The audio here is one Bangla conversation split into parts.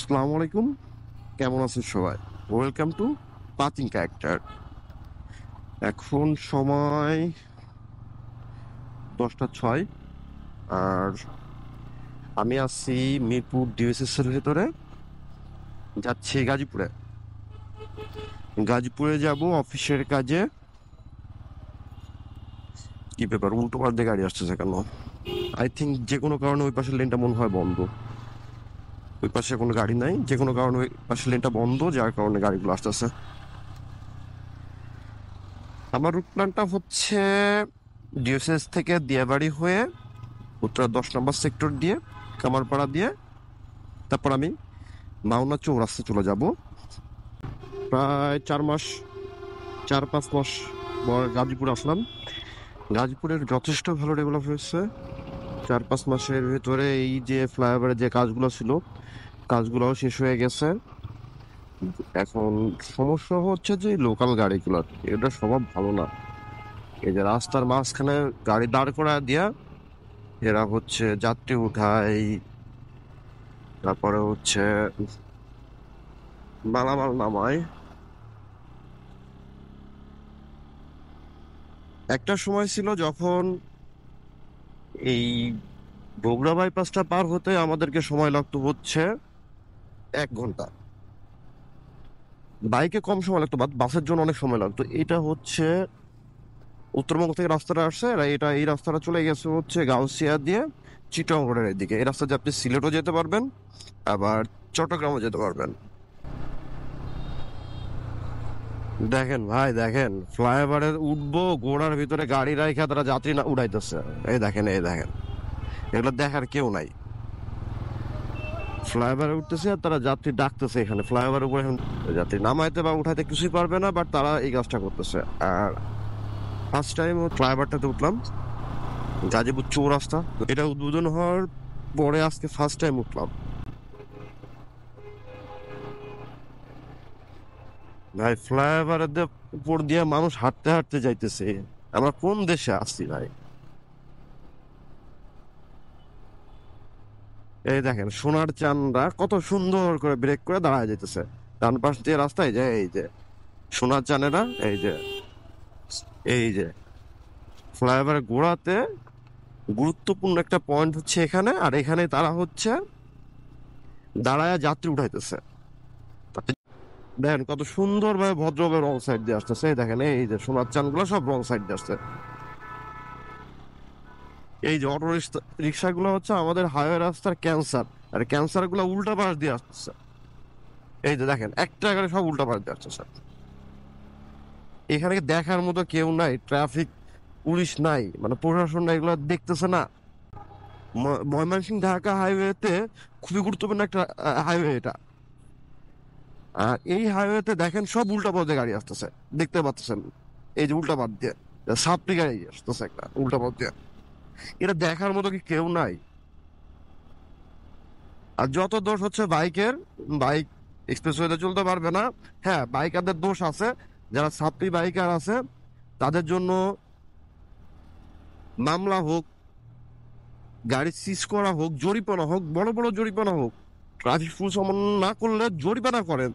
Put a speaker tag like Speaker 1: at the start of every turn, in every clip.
Speaker 1: সালাম আলাইকুম কেমন আছেন সবাই ওয়েলকাম টু পাতিং ক্যারেক্টার এখন সময় দশটা ছয় আর আমি আছি মিরপুর ডিএসএসের ভেতরে যাচ্ছি গাজীপুরে গাজীপুরে যাব অফিসের কাজে কি ব্যাপার উল্টো পাল্টে গাড়ি আসতেছে কেন আই থিঙ্ক যে কোনো কারণে ওই পাশের লেনটা মনে হয় বন্ধ ওই পাশে কোনো গাড়ি নাই যে কোনো কারণে ওই পাশে লেনটা বন্ধ যার কারণে গাড়িগুলো আসতেছে আমার রুট প্ল্যানটা হচ্ছে ডিওসিএস থেকে দিয়াবাড়ি হয়ে উত্তরা দশ নম্বর সেক্টর দিয়ে কামারপাড়া দিয়ে তারপর আমি মাওনা চৌরাস্তা চলে যাব প্রায় চার মাস চার পাঁচ মাস পর গাজীপুর আসলাম গাজীপুরের যথেষ্ট ভালো ডেভেলপ হয়েছে চার পাঁচ মাসের ভেতরে এই যে ফ্লাইওভারের যে কাজগুলো ছিল কাজগুলোও শেষ হয়ে গেছে এখন সমস্যা হচ্ছে যে লোকাল গাড়িগুলোর এটা স্বভাব ভালো না এই যে রাস্তার মাঝখানে গাড়ি দাঁড় করা দিয়া এরা হচ্ছে যাত্রী উঠায় তারপরে হচ্ছে মালামাল নামায় একটা সময় ছিল যখন এই বগুড়া বাইপাসটা পার হতে আমাদেরকে সময় লাগতো হচ্ছে এক ঘন্টা বাইকে কম সময় লাগতো বাসের জন্য অনেক সময় লাগতো এটা হচ্ছে উত্তরবঙ্গ থেকে রাস্তাটা আসছে এটা এই রাস্তাটা চলে গেছে হচ্ছে গাউসিয়া দিয়ে চিটং রোডের দিকে এই রাস্তা দিয়ে আপনি সিলেটও যেতে পারবেন আবার চট্টগ্রামও যেতে পারবেন দেখেন ভাই দেখেন ফ্লাইওভারে উঠবো গোড়ার ভিতরে গাড়ি রাইখা তারা যাত্রী না উড়াইতেছে এই দেখেন এই দেখেন এগুলো দেখার কেউ নাই ফ্লাইওভারে উঠতেছে আর তারা যাত্রী ডাকতেছে এখানে ফ্লাইওভার উপরে এখন যাত্রী নামাইতে বা উঠাইতে কিছুই পারবে না বাট তারা এই কাজটা করতেছে আর ফার্স্ট টাইম ফ্লাইওভারটাতে উঠলাম গাজীপুর রাস্তা এটা উদ্বোধন হওয়ার পরে আজকে ফার্স্ট টাইম উঠলাম ভাই ফ্লাইওভারের উপর দিয়ে মানুষ হাঁটতে হাঁটতে যাইতেছে আমরা কোন দেশে আসছি ভাই এই দেখেন সোনার চানরা কত সুন্দর করে ব্রেক করে দাঁড়ায় যেতেছে ডান পাশ দিয়ে রাস্তায় যে এই যে সোনার চানেরা এই যে এই যে ফ্লাইওভার গোড়াতে গুরুত্বপূর্ণ একটা পয়েন্ট হচ্ছে এখানে আর এখানে তারা হচ্ছে দাঁড়ায় যাত্রী উঠাইতেছে দেখেন কত সুন্দরভাবে ভদ্রভাবে রং সাইড দিয়ে আসতেছে দেখেন এই যে সোনার চানগুলো সব রং সাইড দিয়ে আসছে এই যে অটো রিক্সাগুলো হচ্ছে আমাদের হাইওয়ে রাস্তার ক্যান্সার আর ক্যান্সারগুলো উল্টা পাশ দিয়ে আসছে এই যে দেখেন একটা করে সব উল্টা পাশ দিয়ে আসছে স্যার এখানে দেখার মতো কেউ নাই ট্রাফিক পুলিশ নাই মানে প্রশাসন এগুলো দেখতেছে না ময়মনসিংহ ঢাকা হাইওয়েতে খুবই গুরুত্বপূর্ণ একটা হাইওয়ে এটা আর এই হাইওয়েতে দেখেন সব উল্টা পথে গাড়ি আসতেছে দেখতে পাচ্ছেন এই যে উল্টা পথ দিয়ে সাপটি গাড়ি আসতেছে একটা উল্টা পথ দিয়ে এটা দেখার মতো কি কেউ নাই আর যত দোষ হচ্ছে বাইকের বাইক এক্সপ্রেসওয়েতে চলতে পারবে না হ্যাঁ বাইকারদের দোষ আছে যারা ছাত্রী বাইকার আছে তাদের জন্য মামলা হোক গাড়ি সিজ করা হোক জরিপানা হোক বড় বড় জরিপানা হোক ট্রাফিক ফুল সমন্বয় না করলে জরিপানা করেন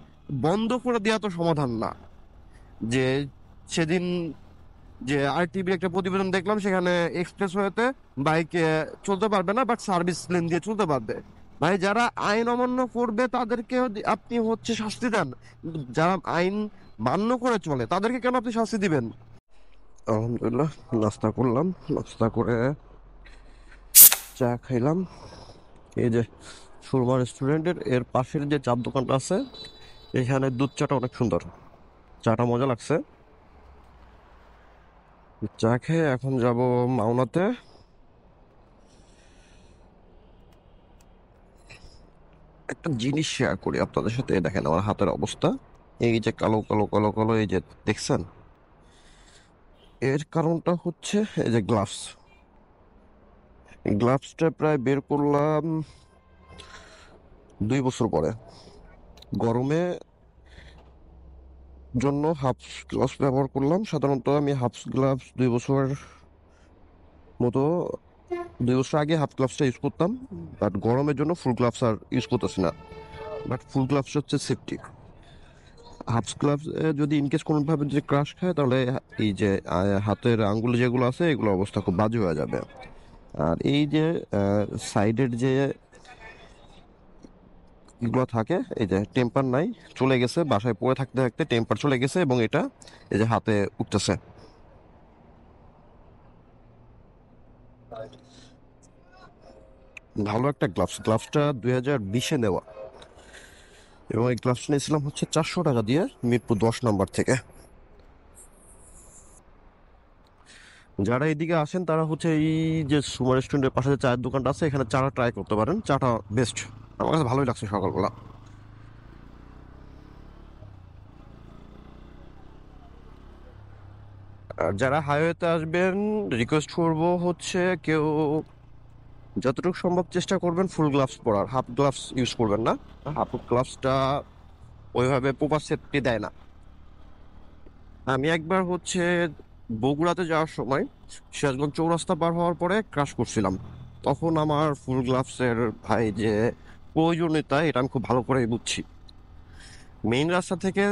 Speaker 1: বন্ধ করে দেওয়া তো সমাধান না যে সেদিন যে আর টিভির একটা প্রতিবেদন দেখলাম সেখানে এক্সপ্রেস হয়েতে বাইক চলতে পারবে না বাট সার্ভিস লেন দিয়ে চলতে পারবে ভাই যারা আইন অমান্য করবে তাদেরকে আপনি হচ্ছে শাস্তি দেন যারা আইন মান্য করে চলে তাদেরকে কেন আপনি শাস্তি দিবেন আলহামদুলিল্লাহ নাস্তা করলাম নাস্তা করে চা খাইলাম এই যে সুরমা রেস্টুরেন্টের এর পাশের যে চা দোকানটা আছে এখানে দুধ চাটা অনেক সুন্দর চাটা মজা লাগছে চা খেয়ে এখন যাব মাওনাতে একটা জিনিস শেয়ার করি আপনাদের সাথে দেখেন আমার হাতের অবস্থা এই যে কালো কালো কালো কালো এই যে দেখছেন এর কারণটা হচ্ছে এই যে গ্লাভস গ্লাভসটা প্রায় বের করলাম দুই বছর পরে গরমে জন্য হাফস গ্লাভস ব্যবহার করলাম সাধারণত আমি হাফস গ্লাভস দুই বছর মতো দুই বছর আগে হাফ গ্লাভসটা ইউজ করতাম বাট গরমের জন্য ফুল গ্লাভস আর ইউজ করতেছি না বাট ফুল গ্লাভস হচ্ছে সেফটি হাফ গ্লাভস যদি ইনকেস কোনোভাবে যদি ক্রাশ খায় তাহলে এই যে হাতের আঙ্গুল যেগুলো আছে এগুলো অবস্থা খুব বাজে হয়ে যাবে আর এই যে সাইডের যে এগুলো থাকে এই যে টেম্পার নাই চলে গেছে বাসায় পড়ে থাকতে থাকতে টেম্পার চলে গেছে এবং এটা এই যে হাতে উঠতেছে ভালো একটা গ্লাভস গ্লাভসটা দুই হাজার বিশে নেওয়া এবং এই গ্লাভস নিয়েছিলাম হচ্ছে চারশো টাকা দিয়ে মিরপুর দশ নম্বর থেকে যারা এদিকে আসেন তারা হচ্ছে এই যে সুমা রেস্টুরেন্টের পাশে যে চায়ের দোকানটা আছে এখানে চাটা ট্রাই করতে পারেন চাটা বেস্ট আমার কাছে ভালোই লাগছে সকালবেলা আর যারা হাইওয়েতে আসবেন রিকোয়েস্ট করব হচ্ছে কেউ যতটুকু সম্ভব চেষ্টা করবেন ফুল গ্লাভস পরার হাফ গ্লাভস ইউজ করবেন না হাফ গ্লাভসটা ওইভাবে প্রপার সেফটি দেয় না আমি একবার হচ্ছে বগুড়াতে যাওয়ার সময় সিরাজগঞ্জ চৌরাস্তা পার হওয়ার পরে ক্রাশ করছিলাম তখন আমার ফুল গ্লাভসের ভাই যে প্রয়োজনীয়তা এটা আমি খুব ভালো করে বুঝছি মেইন রাস্তা থেকে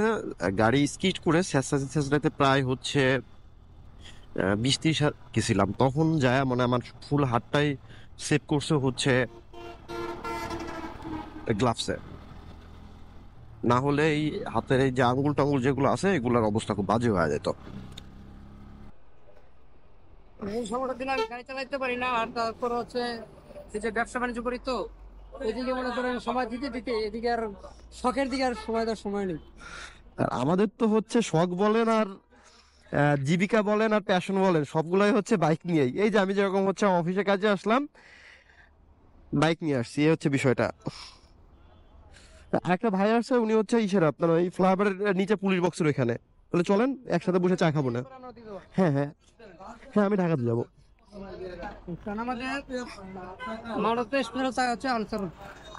Speaker 1: গাড়ি স্কিট করে স্যাঁচড়াতে স্যাঁচড়াতে প্রায় হচ্ছে বিশ ত্রিশ গেছিলাম তখন যায় মানে আমার ফুল হাতটাই সেভ করছে হচ্ছে গ্লাভসে না হলে এই হাতের এই যে আঙ্গুল টাঙ্গুল যেগুলো আছে এগুলোর অবস্থা খুব বাজে হয়ে যেত এই সমস্যার দিন আমি গাড়ি চালাইতে পারি না আর তারপর হচ্ছে যে ব্যবসা বাণিজ্য করি তো এদিকে মনে করেন সময় দিতে দিতে এদিকে আর শখের দিকে আর সময় দেওয়ার সময় নেই আর আমাদের তো হচ্ছে শখ বলেন আর আহ, জীবিকা বলেন আর প্যাশন বলেন সবগুলোই হচ্ছে বাইক নিয়েই এই যে আমি যেরকম হচ্ছে অফিসে কাজে আসলাম বাইক নিয়ে আসছি এই হচ্ছে বিষয়টা একটা ভাই আসছে উনি হচ্ছে ইসের আপনার ওই ফ্লাইভারের নিচে পুলিশ বক্সের ওইখানে তাহলে চলেন একসাথে বসে চা খাবো না হ্যাঁ হ্যাঁ হ্যাঁ আমি ঢাকাতে যাবো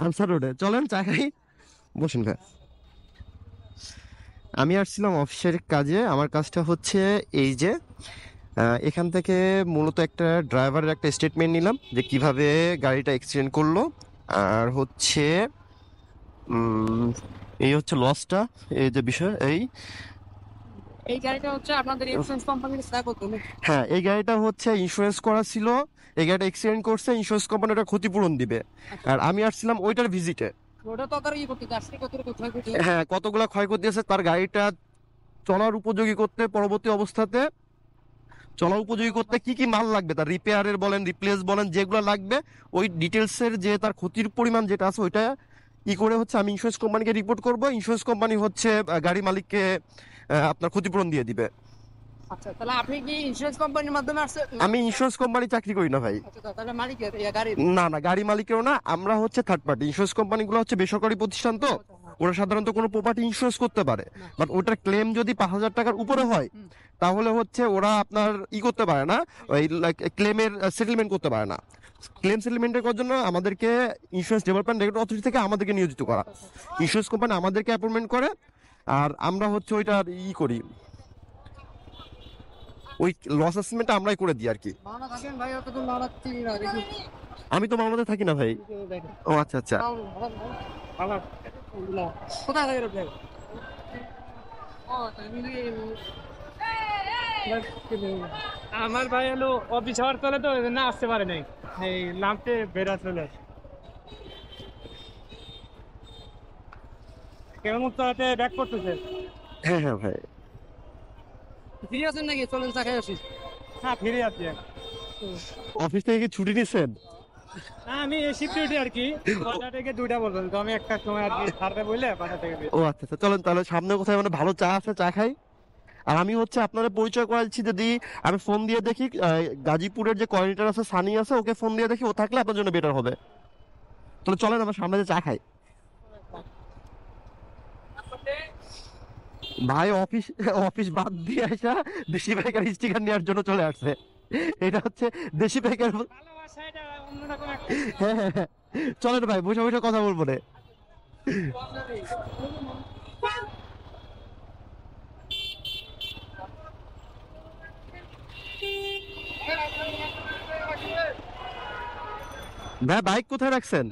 Speaker 1: আনসার রোডে চলেন আমি আসছিলাম অফিসের কাজে আমার কাজটা হচ্ছে এই যে এখান থেকে মূলত একটা ড্রাইভারের একটা স্টেটমেন্ট নিলাম যে কিভাবে গাড়িটা এক্সিডেন্ট করলো আর হচ্ছে এই হচ্ছে লসটা এই যে বিষয় এই এই গাড়িটা হচ্ছে আপনাদের ইন্স্যুরেন্স কোম্পানির স্বাগত হ্যাঁ এই গাড়িটা হচ্ছে ইন্স্যুরেন্স করা ছিল এই গাড়িটা অ্যাক্সিডেন্ট করছে ইন্স্যুরেন্স কোম্পানি ওটা ক্ষতিপূরণ দিবে আচ্ছা। আর আমি আসছিলাম ওইটার ভিজিটে হ্যাঁ কতগুলো ক্ষয়ক্ষতি আছে তার গাড়িটা চলার উপযোগী করতে পরবর্তী অবস্থাতে চলার উপযোগী করতে কি কি মাল লাগবে তার রিপেয়ারের বলেন রিপ্লেস বলেন যেগুলো লাগবে ওই ডিটেলসের যে তার ক্ষতির পরিমাণ যেটা আছে ওইটা ই করে হচ্ছে আমি ইন্স্যুরেন্স কোম্পানিকে রিপোর্ট করব ইন্স্যুরেন্স কোম্পানি হচ্ছে গাড়ি মালিককে আপনার ক্ষতিপূরণ দিয়ে দিবে আচ্ছা, আমি ইন্স্যুরেন্স কোম্পানি চাকরি করি না ভাই আচ্ছা, মালিকের না না গাড়ি মালিকেরও না আমরা হচ্ছে থার্ড পার্টি ইন্স্যুরেন্স কোম্পানিগুলো হচ্ছে বেসরকারি প্রতিষ্ঠান তো ওরা সাধারণত কোনো প্রপার্টি ইন্স্যুরেন্স করতে পারে বাট ওটার ক্লেম যদি পাঁচ হাজার টাকার উপরে হয় তাহলে হচ্ছে ওরা আপনার ই করতে পারে না ওই ক্লেমের সেটেলমেন্ট করতে পারে না ক্লেম সেটেলমেন্টের জন্য আমাদেরকে ইন্স্যুরেন্স ডেভেলপমেন্ট রেগুলেটর অথরিটি থেকে আমাদেরকে নিয়োজিত করা ইন্স্যুরেন্স আচ্ছা। কোম্পানি আমাদেরকে অ্যাপয়েন্টমেন্ট করে আর আমরা হচ্ছে ওইটার ই করি ওই লস অ্যাসেসমেন্টটা আমরাই করে দিই আর কি আমি তো মামলাতে থাকি না ভাই ও আচ্ছা আচ্ছা আমার ভাই হলো অফিস হওয়ার তলে তো না আসতে পারে নাই এই নামতে বেরা চলে আসে কেমন চালাতে ব্যাক করতেছেন হ্যাঁ হ্যাঁ ভাই ফ্রি আছেন নাকি চলেন চা খেয়ে আসি হ্যাঁ ফিরে আছি অফিস থেকে কি ছুটি নিছেন আমি সিকিউরিটি আর কি বাটা থেকে দুইটা বলবেন তো আমি একটা সময় আর কি ছাড়বে বলে বাটা থেকে ও আচ্ছা আচ্ছা চলেন তাহলে সামনে কোথায় মানে ভালো চা আছে চা খাই আর আমি হচ্ছে আপনারা পরিচয় করাচ্ছি যদি আমি ফোন দিয়ে দেখি গাজীপুরের যে কোঅর্ডিনেটর আছে সানি আছে ওকে ফোন দিয়ে দেখি ও থাকলে আপনার জন্য বেটার হবে তাহলে চলেন আমার সামনে যে চা খাই ভাই অফিস অফিস বাদ দিয়ে আসা দেশি পাইকারি স্টিকার নেওয়ার জন্য চলে আসছে এটা হচ্ছে দেশি পাইকারি হ্যাঁ, হ্যাঁ, হ্যাঁ। চলেন ভাই বসে বসে কথা বলবো রে ভাই বাইক কোথায় রাখছেন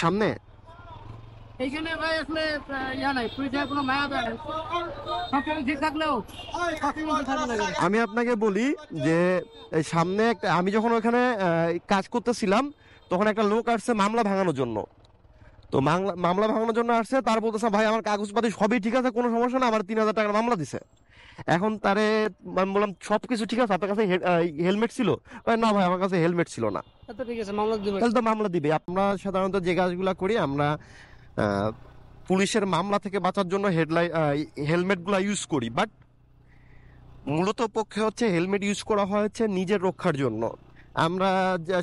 Speaker 1: সামনে এইখানে ভাই আসলে ইয়া নাই পরিচয় কোনো মায়া দেয় আমি আপনাকে বলি যে সামনে একটা আমি যখন ওখানে কাজ করতেছিলাম তখন একটা লোক আসছে মামলা ভাঙানোর জন্য তো মামলা ভাঙানোর জন্য আসছে তার বলতেছে ভাই আমার কাগজপাতি সবই ঠিক আছে কোনো সমস্যা না আমার তিন হাজার টাকার মামলা দিছে এখন তারে আমি বললাম সব কিছু ঠিক আছে আপনার কাছে হেলমেট ছিল না ভাই আমার কাছে হেলমেট ছিল না তাহলে তো মামলা দিবে আমরা সাধারণত যে কাজগুলো করি আমরা পুলিশের মামলা থেকে বাঁচার জন্য হেডলাই হেলমেটগুলো ইউজ করি বাট মূলত পক্ষে হচ্ছে হেলমেট ইউজ করা হয়েছে নিজের রক্ষার জন্য আমরা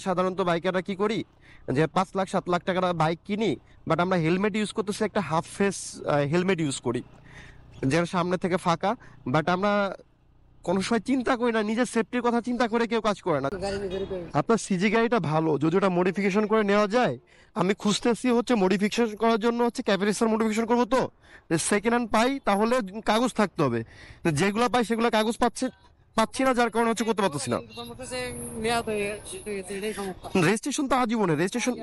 Speaker 1: সাধারণত বাইকাররা কি করি যে পাঁচ লাখ সাত লাখ টাকার বাইক কিনি বাট আমরা হেলমেট ইউজ করতেছি একটা হাফ ফেস হেলমেট ইউজ করি যেটা সামনে থেকে ফাঁকা বাট আমরা কোনো সময় চিন্তা করে না নিজের সেফটির কথা চিন্তা করে কেউ কাজ করে না আপনার সিজি গাড়িটা ভালো যদি ওটা মডিফিকেশন করে নেওয়া যায় আমি খুঁজতেছি হচ্ছে মডিফিকেশন করার জন্য হচ্ছে ক্যাপিটেশন মডিফিকেশন করবো তো সেকেন্ড হ্যান্ড পাই তাহলে কাগজ থাকতে হবে যেগুলো পাই সেগুলো কাগজ পাচ্ছে পাচ্ছি না যার কারণে হচ্ছে করতে পারতেছি না রেজিস্ট্রেশন তো আজীবনে রেজিস্ট্রেশন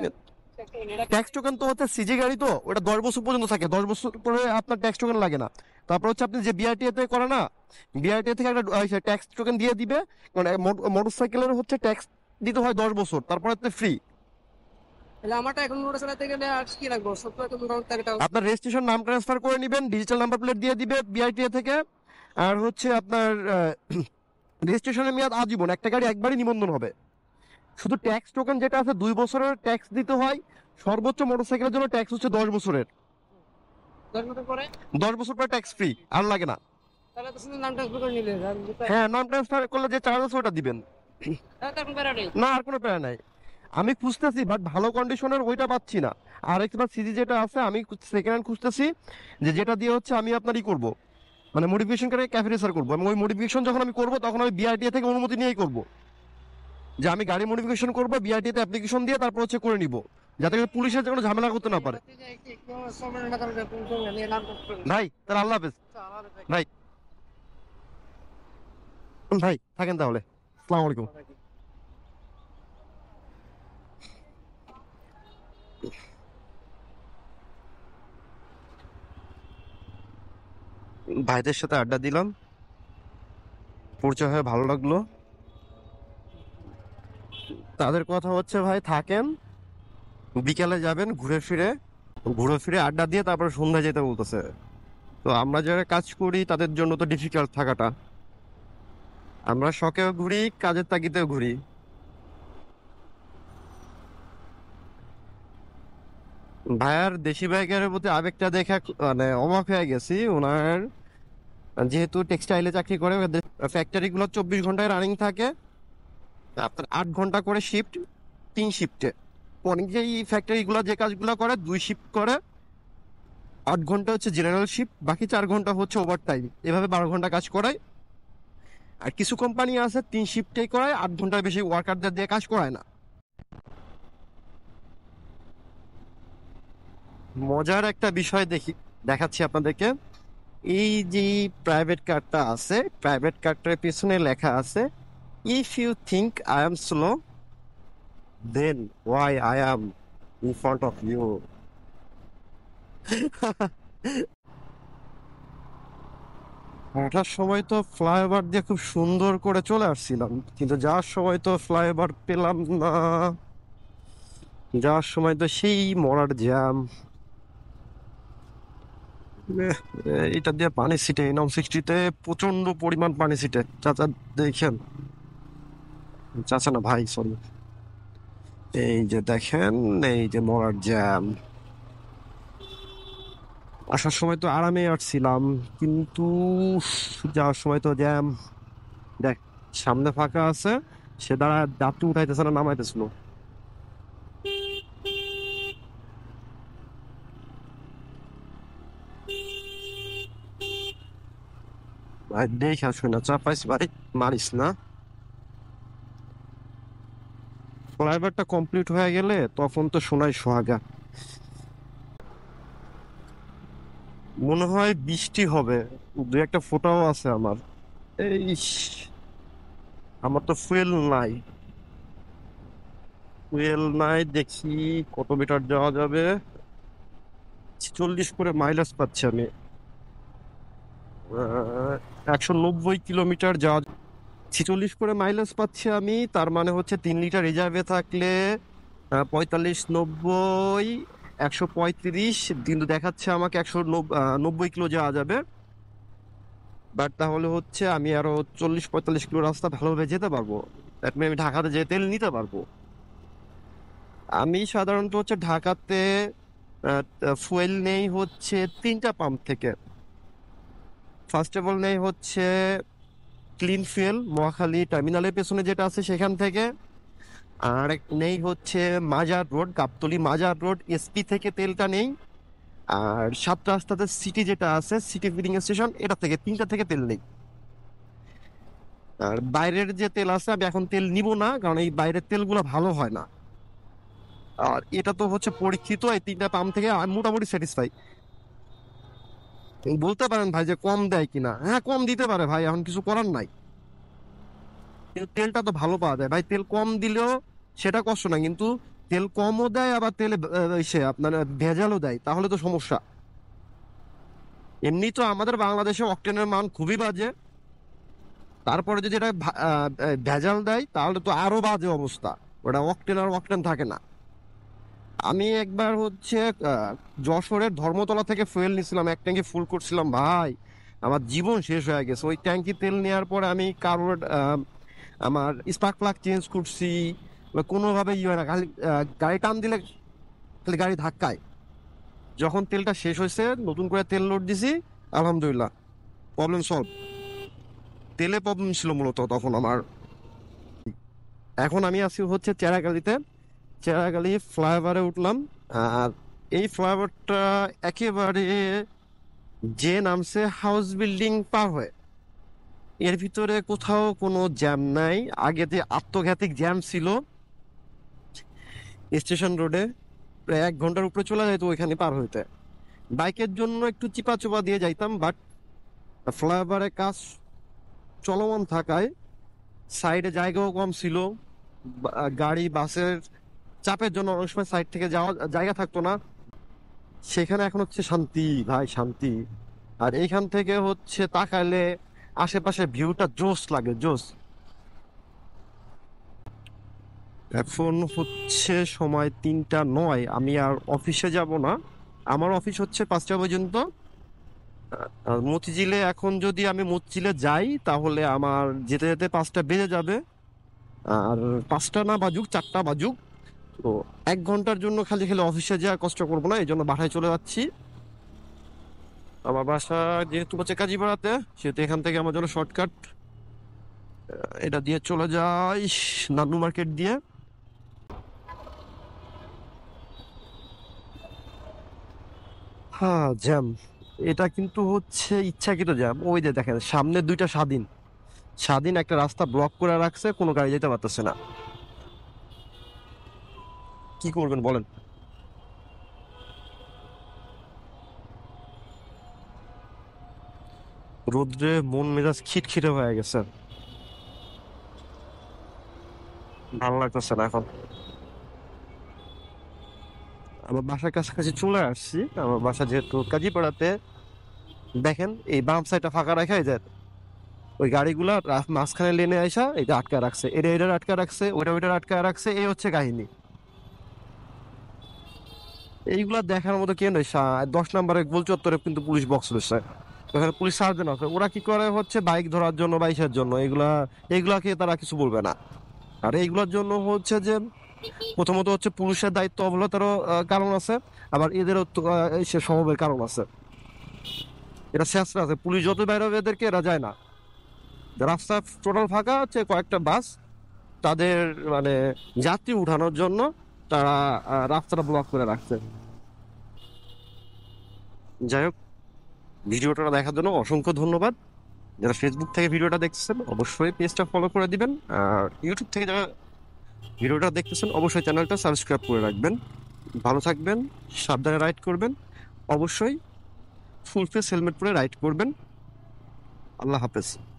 Speaker 1: ট্যাক্স টোকেন তো হচ্ছে সিজি গাড়ি তো ওটা দশ বছর পর্যন্ত থাকে দশ বছর পরে আপনার ট্যাক্স টোকেন লাগে না তারপর হচ্ছে আপনি যে করে না থেকে একটা ট্যাক্স টোকেন দিয়ে দিবে কারণ মানে মোটর সাইকেলের হচ্ছে ট্যাক্স দিতে হয় দশ বছর তারপরে ফ্রি আপনার রেজিস্ট্রেশন নাম ট্রান্সফার করে নেবেন ডিজিটাল নাম্বার প্লেট দিয়ে দিবে বিআরটিএ থেকে আর হচ্ছে আপনার রেজিস্ট্রেশনের মেয়াদ আজীবন একটা গাড়ি একবারই নিবন্ধন হবে শুধু ট্যাক্স টোকেন যেটা আছে দুই বছরের ট্যাক্স দিতে হয় সর্বোচ্চ মোটরসাইকেলের জন্য ট্যাক্স হচ্ছে দশ বছরের দশ বছর পরে ট্যাক্স ফ্রি আর লাগে না হ্যাঁ নাম ট্রান্সফার করলে যে চার্জ আছে ওটা দিবেন না আর কোনো প্যারা নাই আমি খুঁজতেছি বাট ভালো কন্ডিশনের ওইটা পাচ্ছি না আর একটা সিজি যেটা আছে আমি সেকেন্ড হ্যান্ড খুঁজতেছি যে যেটা দিয়ে হচ্ছে আমি আপনারই করবো মানে মডিফিকেশন করে ক্যাফে রেসার করবো আমি ওই মডিফিকেশন যখন আমি করবো তখন আমি বিআরটিএ থেকে অনুমতি নিয়েই করবো যে আমি গাড়ি মডিফিকেশন করবো বিআরটিতে অ্যাপ্লিকেশন দিয়ে তারপর হচ্ছে করে নিব যাতে করে পুলিশের কোনো ঝামেলা করতে না পারে ভাই তাহলে আল্লাহ হাফেজ ভাই ভাই থাকেন তাহলে আসসালামু আলাইকুম ভাইদের সাথে আড্ডা দিলাম পরিচয় হয়ে ভালো লাগলো তাদের কথা হচ্ছে ভাই থাকেন বিকালে যাবেন ঘুরে ফিরে ঘুরে ফিরে আড্ডা দিয়ে তারপরে সন্ধ্যা যেতে বলতেছে তো আমরা যারা কাজ করি তাদের জন্য তো ডিফিকাল্ট থাকাটা আমরা শখেও ঘুরি কাজের তাগিদেও ঘুরি ভাইয়ার দেশি বাইকের প্রতি আবেগটা দেখে মানে অবাক হয়ে গেছি ওনার যেহেতু টেক্সটাইলে চাকরি করে ফ্যাক্টরিগুলো চব্বিশ ঘন্টায় রানিং থাকে আপনার আট ঘন্টা করে শিফট তিন শিফটে অনেক যে ফ্যাক্টরিগুলো যে কাজগুলো করে দুই শিফট করে আট ঘন্টা হচ্ছে জেনারেল শিফট বাকি চার ঘন্টা হচ্ছে ওভার টাইম এভাবে বারো ঘন্টা কাজ করায় আর কিছু কোম্পানি আছে তিন শিফটেই করায় আট ঘন্টার বেশি ওয়ার্কারদের দিয়ে কাজ করায় না মজার একটা বিষয় দেখি দেখাচ্ছি আপনাদেরকে এই যে প্রাইভেট কারটা আছে প্রাইভেট কারটার পিছনে লেখা আছে If you think I am slow, then why I am in front of you? হাঁটার সময় তো ফ্লাইওভার দিয়ে খুব সুন্দর করে চলে আসছিলাম কিন্তু যাওয়ার সময় তো ফ্লাইওভার পেলাম না যাওয়ার সময় তো সেই মরার জ্যাম এটা দিয়ে পানি ছিটে নাম সিক্সটিতে প্রচন্ড পরিমাণ পানি ছিটে চাচা দেখেন চাচা না ভাই সরি এই যে দেখেন এই যে মরার জ্যাম আসার সময় তো আরামে আসছিলাম কিন্তু যাওয়ার সময় তো জ্যাম দেখ সামনে ফাঁকা আছে সে দ্বারা দাঁতটি উঠাইতেছে না নামাইতেছিল দেখ আসুন না চাপাইস ভাই মারিস না ফ্লাইওভারটা কমপ্লিট হয়ে গেলে তখন তো সোনাই সোহাগা মনে হয় বৃষ্টি হবে দু একটা ফোটাও আছে আমার এই আমার তো ফুয়েল নাই ফুয়েল নাই দেখি কত মিটার যাওয়া যাবে চল্লিশ করে মাইলেজ পাচ্ছি আমি একশো নব্বই কিলোমিটার যাওয়া ছিচল্লিশ করে মাইলেজ পাচ্ছি আমি তার মানে হচ্ছে তিন লিটার রিজার্ভে থাকলে পঁয়তাল্লিশ নব্বই একশো পঁয়ত্রিশ কিন্তু দেখাচ্ছে আমাকে একশো নব্বই কিলো যাওয়া যাবে বাট তাহলে হচ্ছে আমি আরও চল্লিশ পঁয়তাল্লিশ কিলো রাস্তা ভালোভাবে যেতে পারবো দ্যাট আমি ঢাকাতে যে তেল নিতে পারবো আমি সাধারণত হচ্ছে ঢাকাতে ফুয়েল নেই হচ্ছে তিনটা পাম্প থেকে ফার্স্ট অফ অল নেই হচ্ছে ক্লিন ফুয়েল মহাখালী টার্মিনালের পেছনে যেটা আছে সেখান থেকে আর নেই হচ্ছে মাজার রোড গাবতলি মাজার রোড এসপি থেকে তেলটা নেই আর সাত রাস্তাতে সিটি যেটা আছে সিটি ফিলিং স্টেশন এটা থেকে তিনটা থেকে তেল নেই আর বাইরের যে তেল আছে আমি এখন তেল নিব না কারণ এই বাইরের তেলগুলো ভালো হয় না আর এটা তো হচ্ছে পরীক্ষিত এই তিনটা পাম্প থেকে মোটামুটি স্যাটিসফাই বলতে পারেন ভাই যে কম দেয় কিনা হ্যাঁ কম দিতে পারে ভাই এখন কিছু করার নাই কিন্তু তেলটা তো ভালো পাওয়া যায় ভাই তেল কম দিলেও সেটা কষ্ট না কিন্তু তেল কমও দেয় আবার তেল সে আপনার ভেজালও দেয় তাহলে তো সমস্যা এমনি তো আমাদের বাংলাদেশে অক্টেনের মান খুবই বাজে তারপরে যদি এটা ভেজাল দেয় তাহলে তো আরো বাজে অবস্থা ওটা অক্টেন আর অক্টেন থাকে না আমি একবার হচ্ছে যশোরের ধর্মতলা থেকে ফুয়েল নিছিলাম এক ট্যাঙ্কি ফুল করছিলাম ভাই আমার জীবন শেষ হয়ে গেছে ওই ট্যাঙ্কি তেল নেওয়ার পরে আমি কারোর আমার স্পার্ক প্লাগ চেঞ্জ করছি বা কোনোভাবে ইয়ে হয় না খালি গাড়ি টান দিলে খালি গাড়ি ধাক্কায় যখন তেলটা শেষ হয়েছে নতুন করে তেল লোড দিছি আলহামদুলিল্লাহ প্রবলেম সলভ তেলে প্রবলেম ছিল মূলত তখন আমার এখন আমি আছি হচ্ছে চেরাগালিতে চেরাগালি ফ্লাইওভারে উঠলাম আর এই ফ্লাইওভারটা একেবারে যে নামছে হাউস বিল্ডিং পার হয়ে এর ভিতরে কোথাও কোনো জ্যাম নাই আগে যে আত্মঘাতিক জ্যাম ছিল স্টেশন রোডে প্রায় এক ঘন্টার উপরে চলে যেত ওইখানে পার হইতে বাইকের জন্য একটু চিপা চোপা দিয়ে যাইতাম বাট ফ্লাইওভারের কাজ চলমান থাকায় সাইডে জায়গাও কম ছিল গাড়ি বাসের চাপের জন্য অনেক সময় সাইড থেকে যাওয়া জায়গা থাকতো না সেখানে এখন হচ্ছে শান্তি ভাই শান্তি আর এইখান থেকে হচ্ছে তাকাইলে আশেপাশে ভিউটা জোস লাগে জোস এখন হচ্ছে সময় তিনটা নয় আমি আর অফিসে যাব না আমার অফিস হচ্ছে পাঁচটা পর্যন্ত মতিঝিলে এখন যদি আমি মতিঝিলে যাই তাহলে আমার যেতে যেতে পাঁচটা বেজে যাবে আর পাঁচটা না বাজুক চারটা বাজুক তো এক ঘন্টার জন্য খালি খালি অফিসে যাওয়া কষ্ট করবো না এই জন্য বাসায় চলে যাচ্ছি আমার বাসা যেহেতু হচ্ছে পাড়াতে সেহেতু এখান থেকে আমার জন্য শর্টকাট এটা দিয়ে চলে যাই নান্নু মার্কেট দিয়ে হ্যাঁ জ্যাম এটা কিন্তু হচ্ছে ইচ্ছাকৃত জ্যাম ওই যে দেখেন সামনে দুইটা স্বাধীন স্বাধীন একটা রাস্তা ব্লক করে রাখছে কোনো গাড়ি যেতে পারতেছে না কি করবেন বলেন রোদ্রে মন মেজাজ খিটখিটে হয়ে গেছে ভালো লাগতেছে না এখন আমার বাসার কাছাকাছি চলে আসছি আমার বাসা যেহেতু পাড়াতে দেখেন এই বাম সাইডটা ফাঁকা রাখাই যায় ওই গাড়িগুলা মাঝখানে লেনে আসা এটা আটকা রাখছে এটা এটা আটকা রাখছে ওইটা ওইটা আটকা রাখছে এই হচ্ছে কাহিনী এইগুলো দেখার মতো কে নয় দশ নম্বরে গোল চত্বরে কিন্তু পুলিশ বক্স রয়েছে ওখানে পুলিশ সার্জন আছে ওরা কি করে হচ্ছে বাইক ধরার জন্য বা ইসের জন্য এগুলা এগুলাকে তারা কিছু বলবে না আর এইগুলোর জন্য হচ্ছে যে প্রথমত হচ্ছে পুলিশের দায়িত্ব অবহেলতারও কারণ আছে আবার এদেরও সে স্বভাবের কারণ আছে এটা শেষরা আছে পুলিশ যত বাইরে হবে এদেরকে এরা যায় না রাস্তা টোটাল ফাঁকা হচ্ছে কয়েকটা বাস তাদের মানে যাত্রী উঠানোর জন্য তারা রাস্তাটা ব্লক করে রাখছে যাই হোক ভিডিওটা দেখার জন্য অসংখ্য ধন্যবাদ যারা ফেসবুক থেকে ভিডিওটা দেখতেছেন অবশ্যই পেজটা ফলো করে দিবেন আর ইউটিউব থেকে যারা ভিডিওটা দেখতেছেন অবশ্যই চ্যানেলটা সাবস্ক্রাইব করে রাখবেন ভালো থাকবেন সাবধানে রাইড করবেন অবশ্যই ফুল ফেস হেলমেট পরে রাইড করবেন আল্লাহ হাফেজ